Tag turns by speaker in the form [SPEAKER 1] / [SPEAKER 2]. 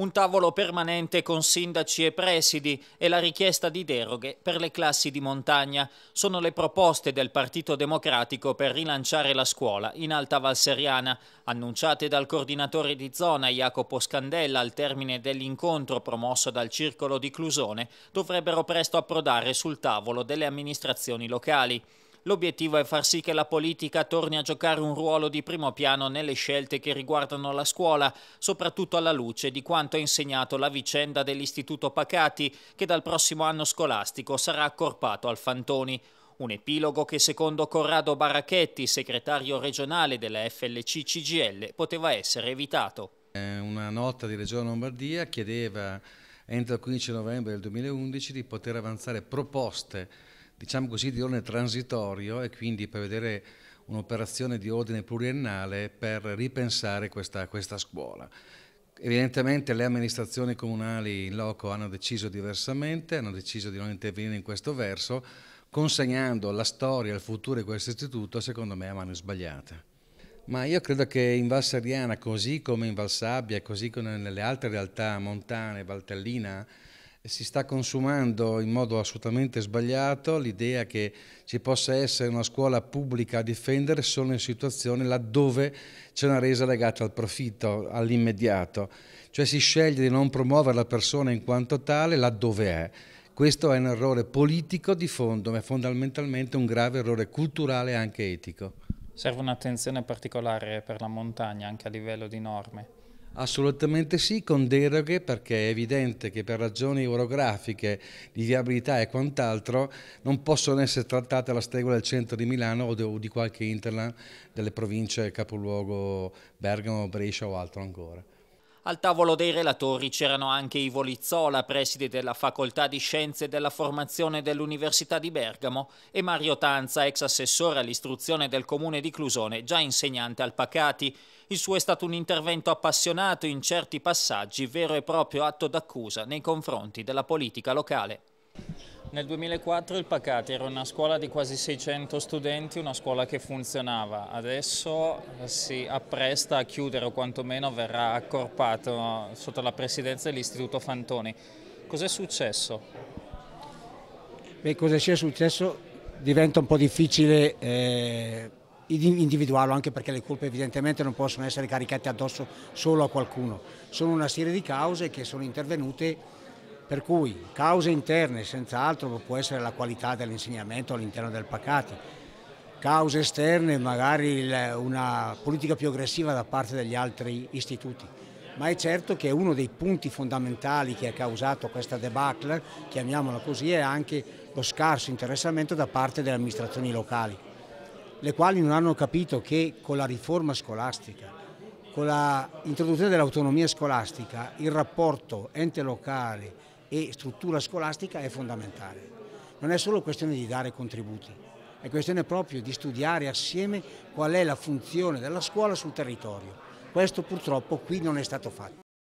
[SPEAKER 1] un tavolo permanente con sindaci e presidi e la richiesta di deroghe per le classi di montagna. Sono le proposte del Partito Democratico per rilanciare la scuola in Alta Valseriana, annunciate dal coordinatore di zona Jacopo Scandella al termine dell'incontro promosso dal Circolo di Clusone, dovrebbero presto approdare sul tavolo delle amministrazioni locali. L'obiettivo è far sì che la politica torni a giocare un ruolo di primo piano nelle scelte che riguardano la scuola, soprattutto alla luce di quanto ha insegnato la vicenda dell'Istituto Pacati, che dal prossimo anno scolastico sarà accorpato al Fantoni. Un epilogo che secondo Corrado Baracchetti, segretario regionale della FLC CGL, poteva essere evitato.
[SPEAKER 2] Una nota di Regione Lombardia chiedeva entro il 15 novembre del 2011 di poter avanzare proposte diciamo così, di ordine transitorio e quindi prevedere un'operazione di ordine pluriennale per ripensare questa, questa scuola. Evidentemente le amministrazioni comunali in loco hanno deciso diversamente, hanno deciso di non intervenire in questo verso, consegnando la storia e il futuro di questo istituto, secondo me, a mani sbagliate. Ma io credo che in Val Seriana, così come in Valsabbia, così come nelle altre realtà montane, Valtellina, si sta consumando in modo assolutamente sbagliato l'idea che ci possa essere una scuola pubblica a difendere solo in situazioni laddove c'è una resa legata al profitto, all'immediato. Cioè si sceglie di non promuovere la persona in quanto tale laddove è. Questo è un errore politico di fondo, ma è fondamentalmente un grave errore culturale e anche etico.
[SPEAKER 1] Serve un'attenzione particolare per la montagna anche a livello di norme.
[SPEAKER 2] Assolutamente sì, con deroghe perché è evidente che per ragioni orografiche, di viabilità e quant'altro non possono essere trattate alla stregua del centro di Milano o di qualche interland delle province capoluogo Bergamo, Brescia o altro ancora.
[SPEAKER 1] Al tavolo dei relatori c'erano anche Ivo Lizzola, preside della Facoltà di Scienze della Formazione dell'Università di Bergamo, e Mario Tanza, ex assessore all'istruzione del comune di Clusone, già insegnante al Pacati. Il suo è stato un intervento appassionato in certi passaggi, vero e proprio atto d'accusa nei confronti della politica locale. Nel 2004 il Pacati era una scuola di quasi 600 studenti, una scuola che funzionava. Adesso si appresta a chiudere o quantomeno verrà accorpato sotto la presidenza dell'Istituto Fantoni. Cos'è successo?
[SPEAKER 3] Beh, cosa sia successo diventa un po' difficile eh, individuarlo, anche perché le colpe evidentemente non possono essere caricate addosso solo a qualcuno. Sono una serie di cause che sono intervenute per cui cause interne senz'altro può essere la qualità dell'insegnamento all'interno del Pacati, cause esterne magari una politica più aggressiva da parte degli altri istituti. Ma è certo che uno dei punti fondamentali che ha causato questa debacle, chiamiamola così, è anche lo scarso interessamento da parte delle amministrazioni locali, le quali non hanno capito che con la riforma scolastica, con l'introduzione dell'autonomia scolastica, il rapporto ente locale, e struttura scolastica è fondamentale. Non è solo questione di dare contributi, è questione proprio di studiare assieme qual è la funzione della scuola sul territorio. Questo purtroppo qui non è stato fatto.